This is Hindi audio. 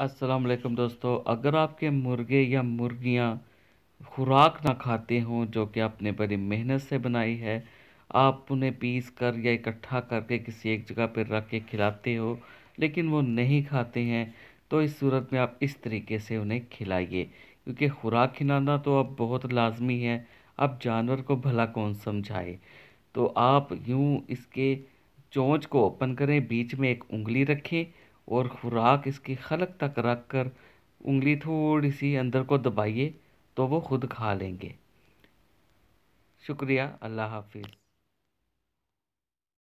अस्सलाम वालेकुम दोस्तों अगर आपके मुर्गे या मुर्गियां खुराक ना खाते हों जो कि आपने बड़ी मेहनत से बनाई है आप उन्हें पीस कर या इकट्ठा करके किसी एक जगह पर रख के खिलाते हो लेकिन वो नहीं खाते हैं तो इस सूरत में आप इस तरीके से उन्हें खिलाइए क्योंकि खुराक खिलाना तो अब बहुत लाजमी है अब जानवर को भला कौन समझाए तो आप यूँ इसके चोंच को ओपन करें बीच में एक उंगली रखें और ख़ुराक इसकी खलक तक रख कर उंगली थोड़ी सी अंदर को दबाइए तो वो ख़ुद खा लेंगे शुक्रिया अल्लाह हाफिज़